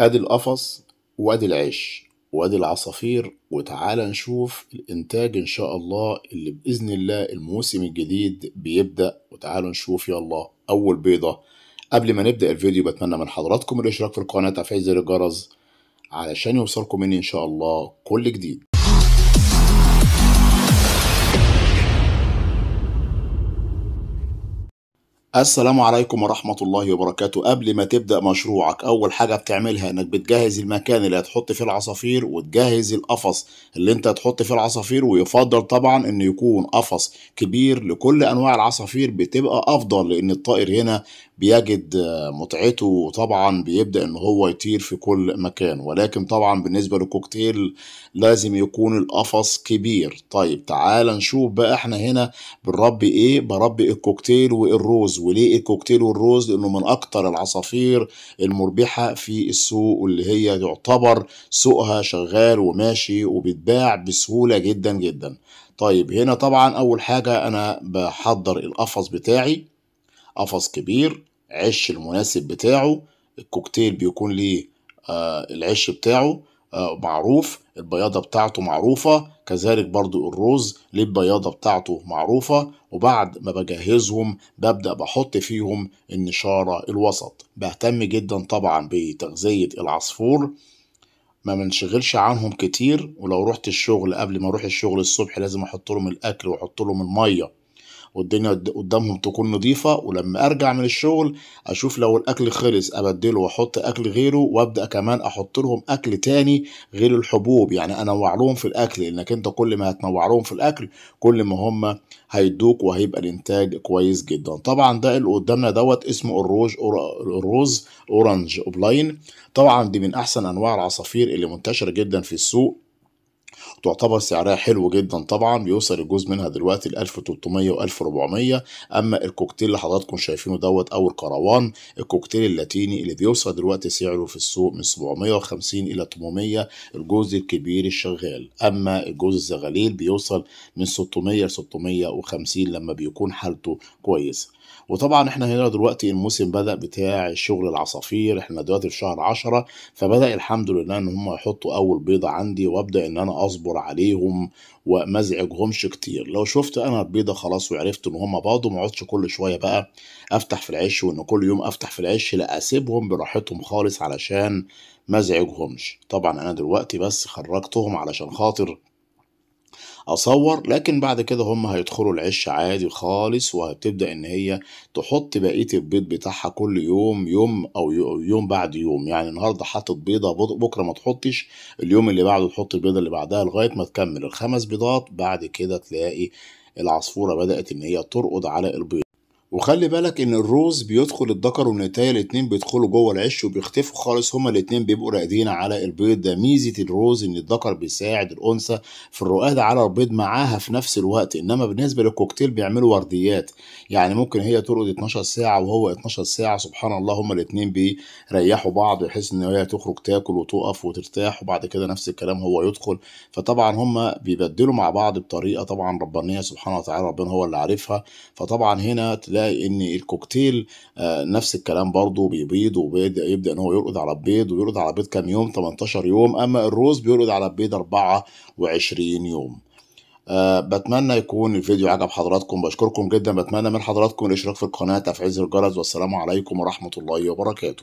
ادي القفص وادي العش وادي العصافير وتعالى نشوف الانتاج ان شاء الله اللي باذن الله الموسم الجديد بيبدا وتعالوا نشوف الله اول بيضه قبل ما نبدا الفيديو بتمنى من حضراتكم الاشتراك في القناه وتفعيل زر الجرس علشان يوصلكم مني ان شاء الله كل جديد السلام عليكم ورحمة الله وبركاته قبل ما تبدأ مشروعك أول حاجة بتعملها إنك بتجهز المكان اللي هتحط فيه العصافير وتجهز القفص اللي أنت هتحط فيه العصافير ويفضل طبعا إن يكون قفص كبير لكل أنواع العصافير بتبقى أفضل لأن الطائر هنا بيجد متعته وطبعا بيبدأ ان هو يطير في كل مكان ولكن طبعا بالنسبة للكوكتيل لازم يكون القفص كبير طيب تعال نشوف بقى احنا هنا بنربي ايه بربي الكوكتيل والروز وليه الكوكتيل والروز لانه من اكتر العصافير المربحة في السوق واللي هي يعتبر سوقها شغال وماشي وبتباع بسهولة جدا جدا طيب هنا طبعا اول حاجة انا بحضر القفص بتاعي قفص كبير عش المناسب بتاعه الكوكتيل بيكون ليه آه العش بتاعه آه معروف البياضة بتاعته معروفة كذلك برضو الروز ليه البياضة بتاعته معروفة وبعد ما بجهزهم ببدأ بحط فيهم النشارة الوسط بهتم جدا طبعا بتغذية العصفور ما منشغلش عنهم كتير ولو رحت الشغل قبل ما اروح الشغل الصبح لازم احط لهم الاكل واحط لهم الميه والدنيا قدامهم تكون نظيفة ولما أرجع من الشغل أشوف لو الأكل خلص أبدله وأحط أكل غيره وأبدأ كمان أحط لهم أكل تاني غير الحبوب يعني أنوع لهم في الأكل لأنك أنت كل ما هتنوع لهم في الأكل كل ما هم هيدوك وهيبقى الإنتاج كويس جدا طبعا ده اللي قدامنا دوت اسمه الروج أور... الروز أورانج أوبلاين طبعا دي من أحسن أنواع العصافير اللي منتشرة جدا في السوق تعتبر سعرها حلو جدا طبعا بيوصل الجزء منها دلوقتي ل 1300 و 1400 اما الكوكتيل اللي حضراتكم شايفينه دوت او الكروان الكوكتيل اللاتيني اللي بيوصل دلوقتي سعره في السوق من 750 الى 800 الجزء الكبير الشغال اما الجزء الزغاليل بيوصل من 600 ل 650 لما بيكون حالته كويسه وطبعا احنا هنا دلوقتي الموسم بدا بتاع شغل العصافير احنا دلوقتي في شهر 10 فبدا الحمد لله ان هم يحطوا اول بيضه عندي وابدا ان انا اصبر عليهم وما ازعجهمش كتير لو شفت انا البيضه خلاص وعرفت ان هم بعضوا ما اقعدش كل شويه بقى افتح في العش وان كل يوم افتح في العش لا اسيبهم براحتهم خالص علشان ما ازعجهمش طبعا انا دلوقتي بس خرجتهم علشان خاطر اصور لكن بعد كده هم هيدخلوا العش عادي خالص وهتبدا ان هي تحط بقيه البيض بتاعها كل يوم يوم او يوم بعد يوم يعني النهارده حطت بيضه بكره ما تحطش اليوم اللي بعده تحط البيضه اللي بعدها لغايه ما تكمل الخمس بيضات بعد كده تلاقي العصفوره بدات ان هي ترقد على البيض وخلي بالك ان الروز بيدخل الذكر والنتايه الاتنين بيدخلوا جوه العش وبيختفوا خالص هما الاتنين بيبقوا راقدين على البيض ده ميزه الروز ان الذكر بيساعد الانثى في الرقاد على البيض معاها في نفس الوقت انما بالنسبه للكوكتيل بيعملوا ورديات يعني ممكن هي ترقد 12 ساعه وهو 12 ساعه سبحان الله هما الاتنين بيريحوا بعض بحيث ان هي تخرج تاكل وتقف وترتاح وبعد كده نفس الكلام هو يدخل فطبعا هما بيبدلوا مع بعض بطريقه طبعا ربانيه سبحانه وتعالى ربنا هو اللي عارفها فطبعا هنا تلاقي هتلاقي ان الكوكتيل آه، نفس الكلام برضو بيبيض وبيبدا يبدا ان هو يرقد على البيض ويرقد على البيض كام يوم 18 يوم اما الروز بيرقد على البيض 24 يوم أه بتمنى يكون الفيديو عجب حضراتكم بشكركم جدا بتمنى من حضراتكم الاشتراك في القناة تفعيل الجرس والسلام عليكم ورحمة الله وبركاته